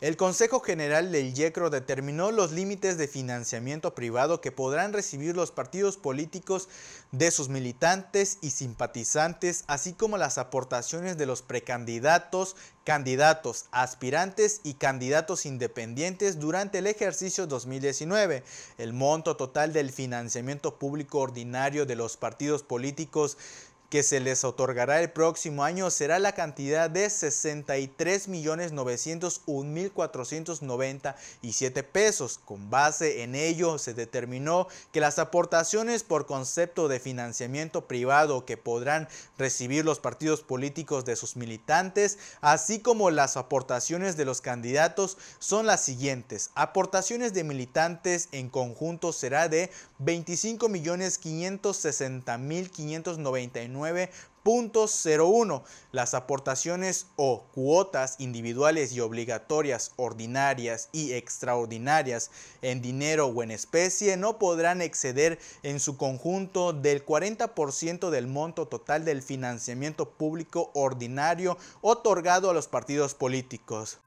El Consejo General del YECRO determinó los límites de financiamiento privado que podrán recibir los partidos políticos de sus militantes y simpatizantes, así como las aportaciones de los precandidatos, candidatos, aspirantes y candidatos independientes durante el ejercicio 2019. El monto total del financiamiento público ordinario de los partidos políticos que se les otorgará el próximo año será la cantidad de 63.901.497 pesos. Con base en ello se determinó que las aportaciones por concepto de financiamiento privado que podrán recibir los partidos políticos de sus militantes, así como las aportaciones de los candidatos, son las siguientes. Aportaciones de militantes en conjunto será de 25.560.599 9.01. Las aportaciones o cuotas individuales y obligatorias ordinarias y extraordinarias en dinero o en especie no podrán exceder en su conjunto del 40% del monto total del financiamiento público ordinario otorgado a los partidos políticos.